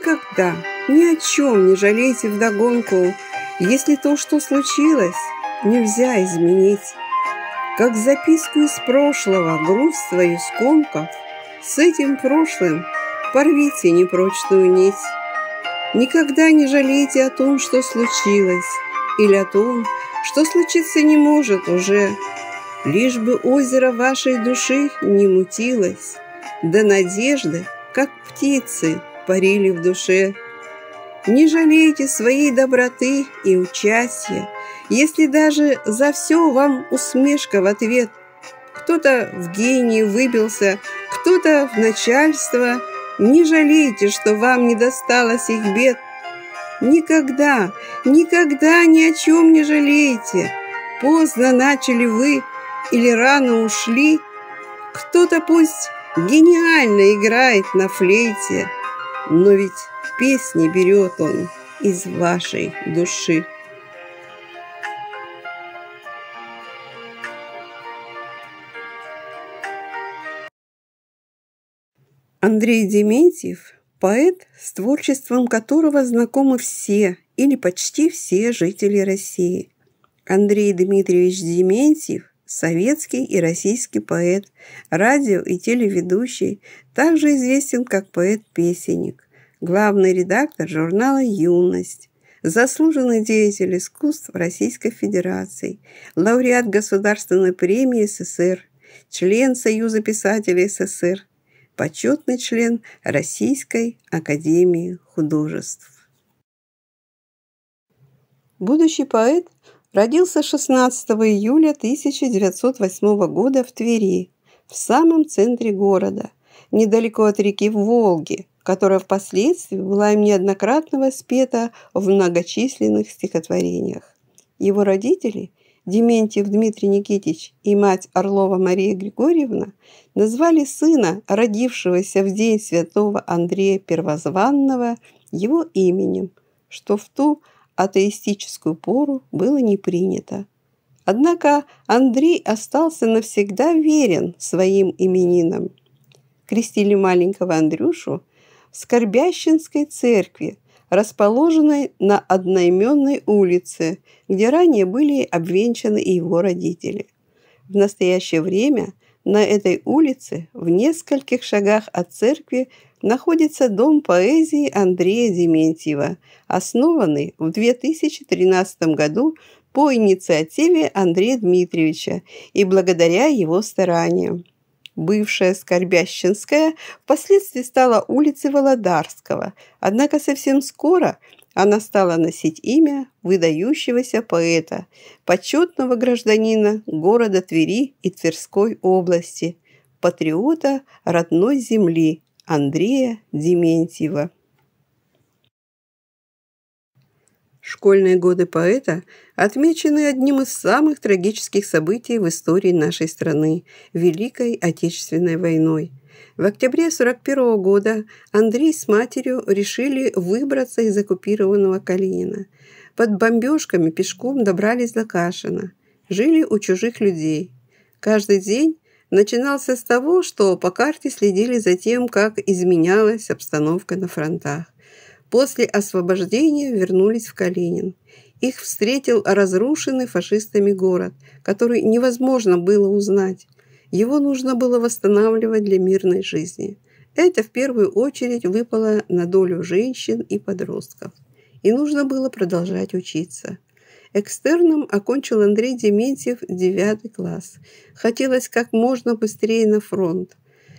никогда, ни о чем не жалейте вдогонку, если то, что случилось, нельзя изменить. Как записку из прошлого, грусть свою скомков, с этим прошлым порвите непрочную нить. Никогда не жалейте о том, что случилось, или о том, что случиться не может уже, лишь бы озеро вашей души не мутилось, до надежды, как птицы, парили в душе. Не жалейте своей доброты и участия, если даже за все вам усмешка в ответ. Кто-то в гении выбился, кто-то в начальство. Не жалейте, что вам не досталось их бед. Никогда, никогда ни о чем не жалейте. Поздно начали вы или рано ушли. Кто-то пусть гениально играет на флейте – но ведь в песне берет он из вашей души. Андрей Дементьев – поэт, с творчеством которого знакомы все или почти все жители России. Андрей Дмитриевич Дементьев советский и российский поэт, радио- и телеведущий, также известен как поэт-песенник, главный редактор журнала «Юность», заслуженный деятель искусств Российской Федерации, лауреат Государственной премии СССР, член Союза писателей СССР, почетный член Российской Академии Художеств. Будущий поэт Родился 16 июля 1908 года в Твери, в самом центре города, недалеко от реки Волги, которая впоследствии была им неоднократно воспета в многочисленных стихотворениях. Его родители, Дементьев Дмитрий Никитич и мать Орлова Мария Григорьевна, назвали сына, родившегося в день святого Андрея Первозванного, его именем, что в ту атеистическую пору было не принято. Однако Андрей остался навсегда верен своим именинам. Крестили маленького Андрюшу в Скорбящинской церкви, расположенной на одноименной улице, где ранее были обвенчаны его родители. В настоящее время на этой улице, в нескольких шагах от церкви, находится Дом поэзии Андрея Дементьева, основанный в 2013 году по инициативе Андрея Дмитриевича и благодаря его стараниям. Бывшая Скорбящинская впоследствии стала улицей Володарского, однако совсем скоро она стала носить имя выдающегося поэта, почетного гражданина города Твери и Тверской области, патриота родной земли, Андрея Дементьева. Школьные годы поэта отмечены одним из самых трагических событий в истории нашей страны – Великой Отечественной войной. В октябре 1941 года Андрей с матерью решили выбраться из оккупированного Калинина. Под бомбежками пешком добрались до Кашина. Жили у чужих людей. Каждый день начинался с того, что по карте следили за тем, как изменялась обстановка на фронтах. После освобождения вернулись в Калинин. Их встретил разрушенный фашистами город, который невозможно было узнать. Его нужно было восстанавливать для мирной жизни. Это в первую очередь выпало на долю женщин и подростков. И нужно было продолжать учиться – Экстерном окончил Андрей Дементьев 9 класс. Хотелось как можно быстрее на фронт.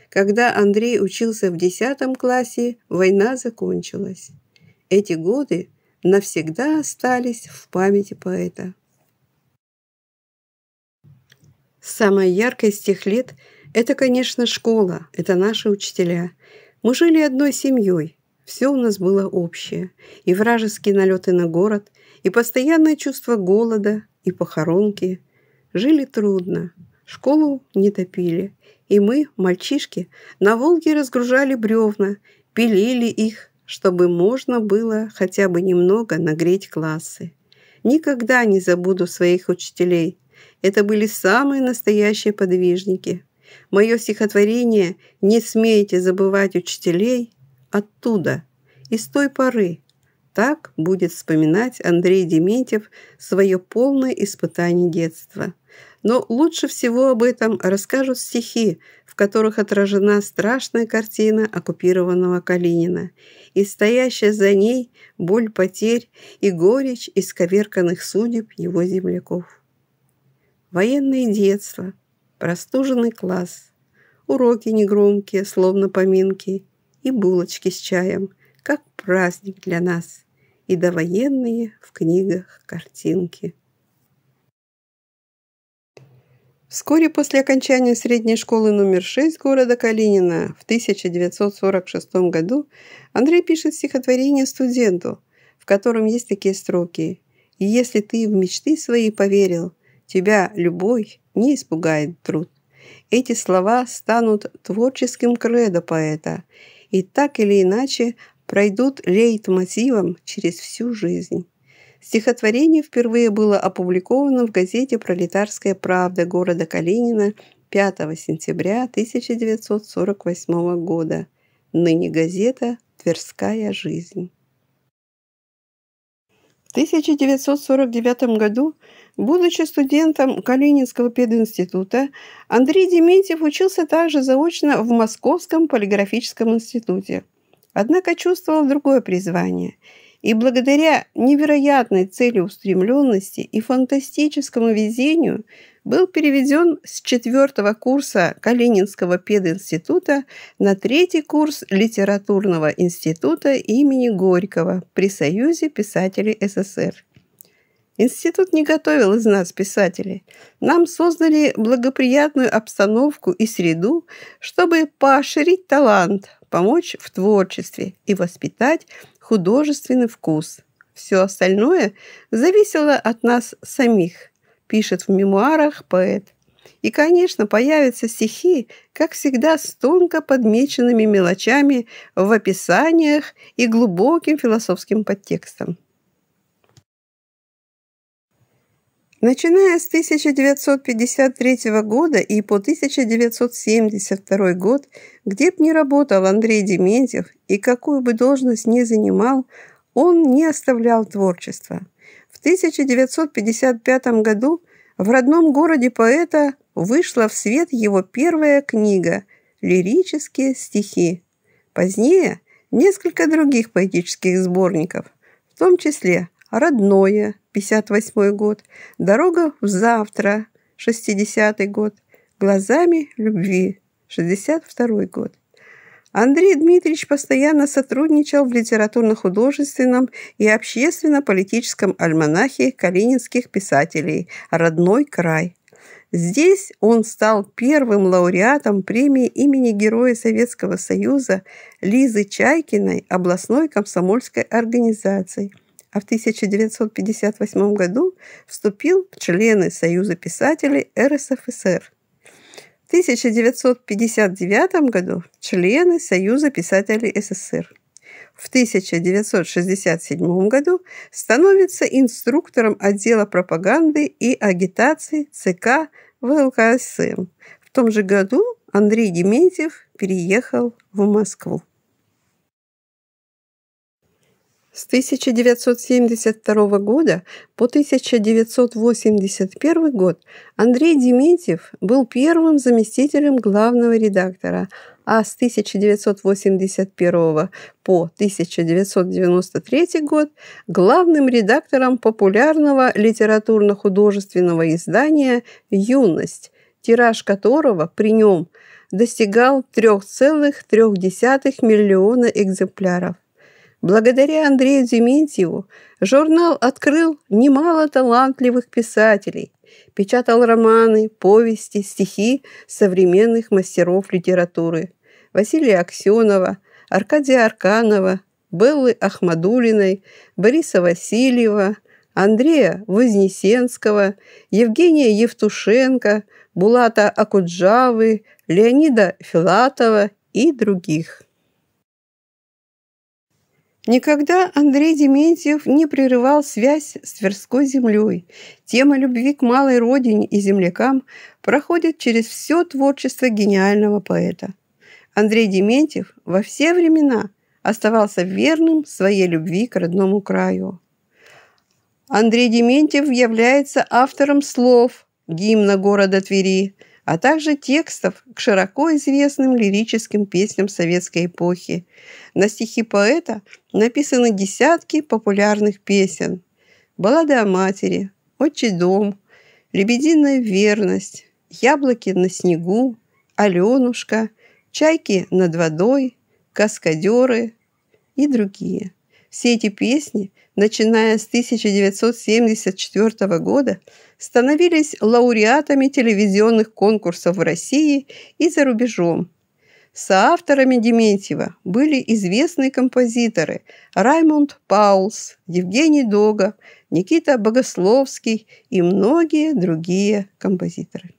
Когда Андрей учился в 10 классе, война закончилась. Эти годы навсегда остались в памяти поэта. Самая яркая из тех лет – это, конечно, школа, это наши учителя. Мы жили одной семьей – все у нас было общее. И вражеские налеты на город, и постоянное чувство голода, и похоронки. Жили трудно. Школу не топили. И мы, мальчишки, на Волге разгружали бревна, пилили их, чтобы можно было хотя бы немного нагреть классы. Никогда не забуду своих учителей. Это были самые настоящие подвижники. Мое стихотворение «Не смейте забывать учителей» оттуда, из той поры. Так будет вспоминать Андрей Дементьев свое полное испытание детства. Но лучше всего об этом расскажут стихи, в которых отражена страшная картина оккупированного Калинина и стоящая за ней боль потерь и горечь исковерканных судеб его земляков. Военное детство, простуженный класс, уроки негромкие, словно поминки – и булочки с чаем, как праздник для нас, и довоенные в книгах картинки. Вскоре после окончания средней школы номер 6 города Калинина в 1946 году Андрей пишет стихотворение студенту, в котором есть такие строки «И если ты в мечты свои поверил, тебя любой не испугает труд». Эти слова станут творческим кредо поэта – и так или иначе пройдут лейтмотивом через всю жизнь. Стихотворение впервые было опубликовано в газете «Пролетарская правда» города Калинина 5 сентября 1948 года. Ныне газета «Тверская жизнь». В 1949 году, будучи студентом Калининского пединститута, Андрей Дементьев учился также заочно в Московском полиграфическом институте. Однако чувствовал другое призвание и благодаря невероятной целеустремленности и фантастическому везению был переведен с четвертого курса Калининского пединститута на третий курс Литературного института имени Горького при Союзе писателей СССР. Институт не готовил из нас писателей. Нам создали благоприятную обстановку и среду, чтобы поощрить талант, помочь в творчестве и воспитать художественный вкус. Все остальное зависело от нас самих, пишет в мемуарах поэт. И, конечно, появятся стихи, как всегда, с тонко подмеченными мелочами в описаниях и глубоким философским подтекстом. Начиная с 1953 года и по 1972 год, где бы ни работал Андрей Дементьев и какую бы должность ни занимал, он не оставлял творчества. В 1955 году в родном городе поэта вышла в свет его первая книга «Лирические стихи». Позднее несколько других поэтических сборников, в том числе «Родное», 58 год, дорога в завтра, 60 год, глазами любви, 62 год. Андрей Дмитриевич постоянно сотрудничал в литературно-художественном и общественно-политическом альманахе калининских писателей «Родной край». Здесь он стал первым лауреатом премии имени Героя Советского Союза Лизы Чайкиной областной комсомольской организации – а в 1958 году вступил в члены Союза писателей РСФСР. В 1959 году члены Союза писателей СССР. В 1967 году становится инструктором отдела пропаганды и агитации ЦК ВЛКСМ. Эм. В том же году Андрей Дементьев переехал в Москву. С 1972 года по 1981 год Андрей Дементьев был первым заместителем главного редактора, а с 1981 по 1993 год главным редактором популярного литературно-художественного издания «Юность», тираж которого при нем достигал 3,3 миллиона экземпляров. Благодаря Андрею Дементьеву журнал открыл немало талантливых писателей, печатал романы, повести, стихи современных мастеров литературы Василия Аксенова, Аркадия Арканова, Беллы Ахмадулиной, Бориса Васильева, Андрея Вознесенского, Евгения Евтушенко, Булата Акуджавы, Леонида Филатова и других. Никогда Андрей Дементьев не прерывал связь с Тверской землей. Тема любви к малой родине и землякам проходит через все творчество гениального поэта. Андрей Дементьев во все времена оставался верным своей любви к родному краю. Андрей Дементьев является автором слов гимна города Твери – а также текстов к широко известным лирическим песням советской эпохи. На стихи поэта написаны десятки популярных песен. «Баллада о матери», «Отчий дом», «Лебединая верность», «Яблоки на снегу», «Аленушка», «Чайки над водой», «Каскадеры» и другие – все эти песни, начиная с 1974 года, становились лауреатами телевизионных конкурсов в России и за рубежом. Соавторами Дементьева были известные композиторы Раймонд Паулс, Евгений Догов, Никита Богословский и многие другие композиторы.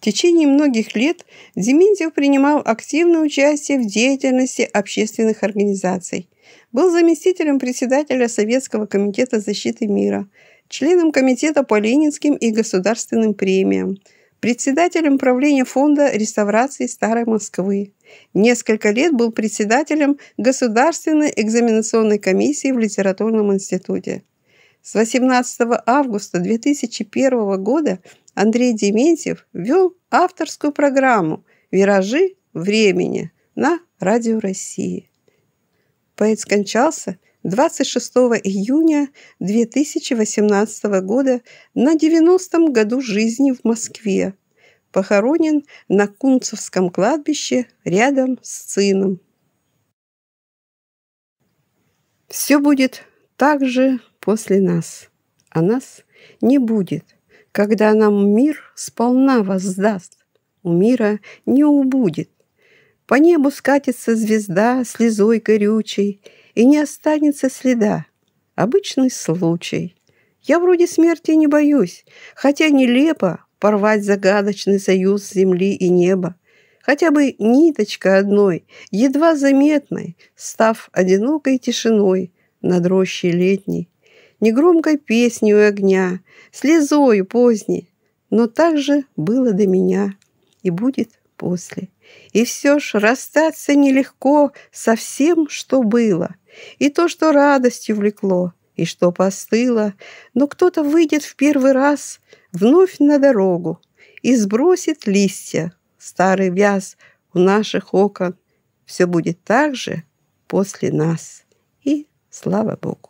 В течение многих лет Дементьев принимал активное участие в деятельности общественных организаций. Был заместителем председателя Советского комитета защиты мира, членом комитета по ленинским и государственным премиям, председателем правления фонда реставрации Старой Москвы. Несколько лет был председателем Государственной экзаменационной комиссии в Литературном институте. С 18 августа 2001 года – Андрей Дементьев вел авторскую программу «Виражи времени» на Радио России. Поэт скончался 26 июня 2018 года на 90-м году жизни в Москве. Похоронен на Кунцевском кладбище рядом с сыном. Все будет так же после нас, а нас не будет – когда нам мир сполна воздаст. У мира не убудет. По небу скатится звезда слезой горючей, и не останется следа. Обычный случай. Я вроде смерти не боюсь, хотя нелепо порвать загадочный союз земли и неба. Хотя бы ниточка одной, едва заметной, став одинокой тишиной над рощей летней, негромкой песней у огня, слезою поздней, но так же было до меня и будет после. И все ж расстаться нелегко со всем, что было, и то, что радостью влекло, и что постыло, но кто-то выйдет в первый раз вновь на дорогу и сбросит листья, старый вяз у наших окон. Все будет так же после нас. И слава Богу.